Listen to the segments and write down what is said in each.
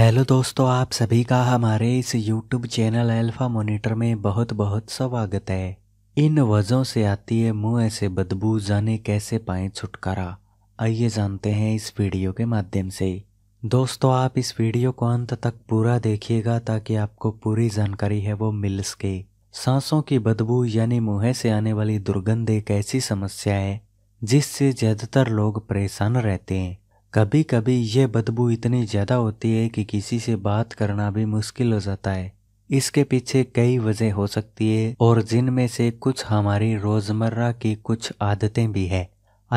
hello दोस्तों आप सभी का हमारे इस यूट्यूब चैनल अल्फा मॉनिटर में बहुत बहुत स्वागत है इन वजहों से आती है मुंह ऐसे बदबू जाने कैसे पाए छुटकारा आइए जानते हैं इस वीडियो के माध्यम से दोस्तों आप इस वीडियो को अंत तक पूरा देखिएगा ताकि आपको पूरी जानकारी है वो मिल सके सांसों की बदबू यानी मुँह से आने वाली दुर्गंध एक ऐसी समस्या है जिससे ज़्यादातर लोग परेशान रहते हैं कभी कभी यह बदबू इतनी ज़्यादा होती है कि किसी से बात करना भी मुश्किल हो जाता है इसके पीछे कई वजह हो सकती है और जिनमें से कुछ हमारी रोज़मर्रा की कुछ आदतें भी है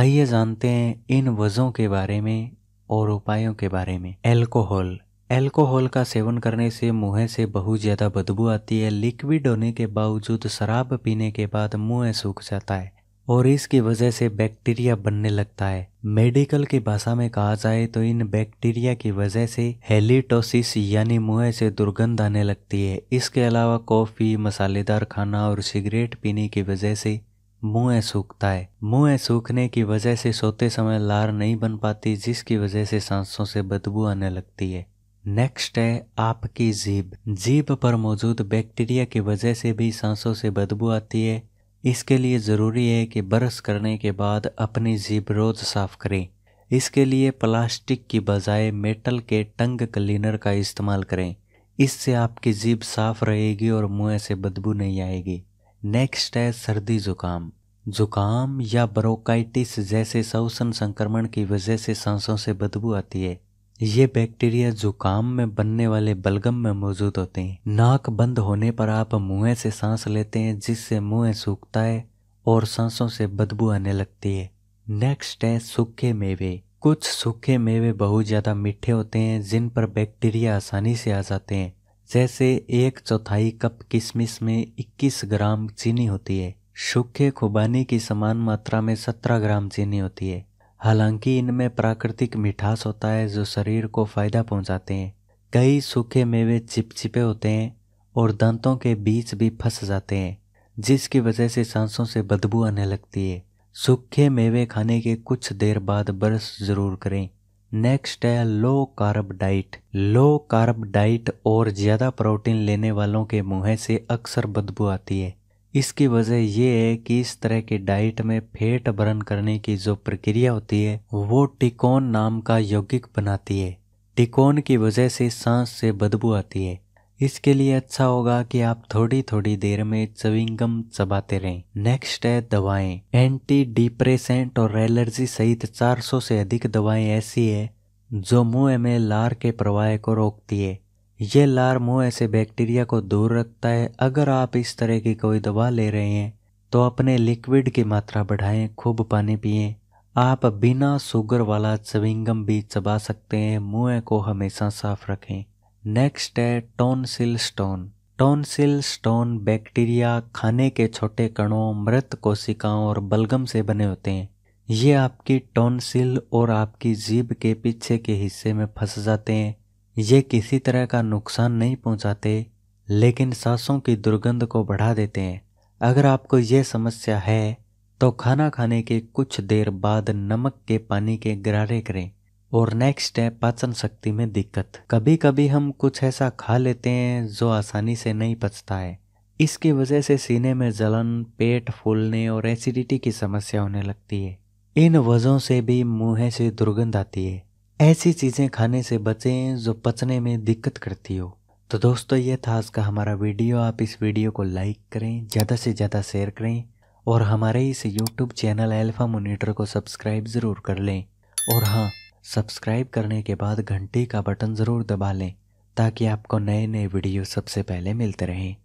आइए जानते हैं इन वजहों के बारे में और उपायों के बारे में एल्कोहल एल्कोहल का सेवन करने से मुँह से बहुत ज़्यादा बदबू आती है लिक्विड होने के बावजूद शराब पीने के बाद मुँह सूख जाता है और इसकी वजह से बैक्टीरिया बनने लगता है मेडिकल की भाषा में कहा जाए तो इन बैक्टीरिया की वजह से हेलिटोसिस यानी मुंह से दुर्गंध आने लगती है इसके अलावा कॉफ़ी मसालेदार खाना और सिगरेट पीने की वजह से मुंह सूखता है मुंह सूखने की वजह से सोते समय लार नहीं बन पाती जिसकी वजह से सांसों से बदबू आने लगती है नेक्स्ट है आपकी जीभ जीभ पर मौजूद बैक्टीरिया की वजह से भी सांसों से बदबू आती है इसके लिए ज़रूरी है कि बरस करने के बाद अपनी जीभ रोज़ साफ़ करें इसके लिए प्लास्टिक की बजाय मेटल के टंग क्लीनर का इस्तेमाल करें इससे आपकी जीभ साफ रहेगी और मुंह से बदबू नहीं आएगी नेक्स्ट है सर्दी ज़ुकाम जुकाम या ब्रोकाइटिस जैसे सौसन संक्रमण की वजह से सांसों से बदबू आती है ये बैक्टीरिया जुकाम में बनने वाले बलगम में मौजूद होते हैं नाक बंद होने पर आप मुँह से सांस लेते हैं जिससे मुँह सूखता है और सांसों से बदबू आने लगती है नेक्स्ट है सूखे मेवे कुछ सूखे मेवे बहुत ज़्यादा मीठे होते हैं जिन पर बैक्टीरिया आसानी से आ जाते हैं जैसे एक चौथाई कप किशमिश में 21 ग्राम चीनी होती है सूखे खुबानी की समान मात्रा में 17 ग्राम चीनी होती है हालांकि इनमें प्राकृतिक मिठास होता है जो शरीर को फ़ायदा पहुंचाते हैं कई सूखे मेवे चिपचिपे होते हैं और दांतों के बीच भी फंस जाते हैं जिसकी वजह से सांसों से बदबू आने लगती है सूखे मेवे खाने के कुछ देर बाद ब्रश ज़रूर करें नेक्स्ट है low carb diet low carb diet और ज़्यादा प्रोटीन लेने वालों के मुँह से अक्सर बदबू आती है इसकी वजह यह है कि इस तरह के डाइट में फेट बर्न करने की जो प्रक्रिया होती है वो टिकोन नाम का यौगिक बनाती है टिकोन की वजह से सांस से बदबू आती है इसके लिए अच्छा होगा कि आप थोड़ी थोड़ी देर में चविंगम चबाते रहें नेक्स्ट है दवाएं एंटी डिप्रेसेंट और एलर्जी सहित 400 से अधिक दवाएं ऐसी है जो मुंह में लार के प्रवाह को रोकती है ये लार मुंह ऐसे बैक्टीरिया को दूर रखता है अगर आप इस तरह की कोई दवा ले रहे हैं तो अपने लिक्विड की मात्रा बढ़ाएं खूब पानी पिए आप बिना शुगर वाला चविंगम भी चबा सकते हैं मुंह को हमेशा साफ रखें नेक्स्ट है tonsil stone tonsil stone bacteria खाने के छोटे कणों मृत कोशिकाओं और बलगम से बने होते हैं ये आपकी टोनसिल और आपकी जीभ के पीछे के हिस्से में फंस जाते हैं ये किसी तरह का नुकसान नहीं पहुंचाते लेकिन सांसों की दुर्गंध को बढ़ा देते हैं अगर आपको ये समस्या है तो खाना खाने के कुछ देर बाद नमक के पानी के गरारे करें और नेक्स्ट है पाचन शक्ति में दिक्कत कभी कभी हम कुछ ऐसा खा लेते हैं जो आसानी से नहीं पचता है इसकी वजह से सीने में जलन पेट फूलने और एसिडिटी की समस्या होने लगती है इन वजहों से भी मुँह से दुर्गंध आती है ऐसी चीज़ें खाने से बचें जो पचने में दिक्कत करती हो तो दोस्तों ये था आज का हमारा वीडियो आप इस वीडियो को लाइक करें ज़्यादा से ज़्यादा शेयर करें और हमारे इस यूट्यूब चैनल एल्फा मोनीटर को सब्सक्राइब ज़रूर कर लें और हाँ सब्सक्राइब करने के बाद घंटी का बटन ज़रूर दबा लें ताकि आपको नए नए वीडियो सबसे पहले मिलते रहें